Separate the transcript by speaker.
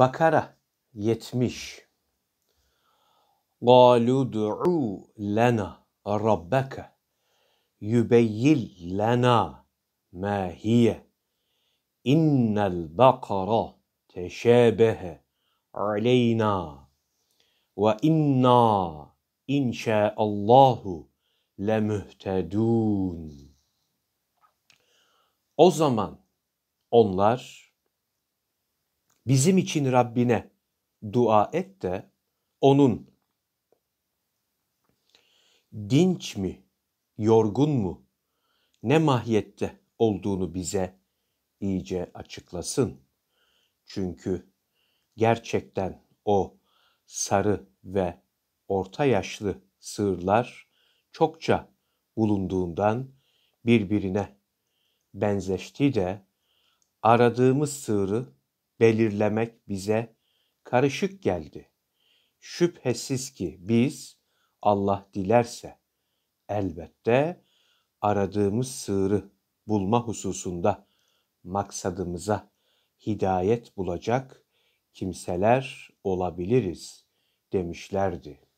Speaker 1: Bakara 70 قَالُوا دُعُوا لَنَا رَبَّكَ يُبَيِّلْ لَنَا مَا هِيَ اِنَّ الْبَقَرَ تَشَابَهَ عَلَيْنَا وَاِنَّا اِنْ شَاءَ اللّٰهُ لَمُهْتَدُونَ O zaman onlar bizim için Rabbine dua et de onun dinç mi, yorgun mu, ne mahiyette olduğunu bize iyice açıklasın. Çünkü gerçekten o sarı ve orta yaşlı sığırlar çokça bulunduğundan birbirine benzeşti de aradığımız sığırı belirlemek bize karışık geldi. Şüphesiz ki biz Allah dilerse elbette aradığımız sığırı bulma hususunda maksadımıza hidayet bulacak kimseler olabiliriz demişlerdi.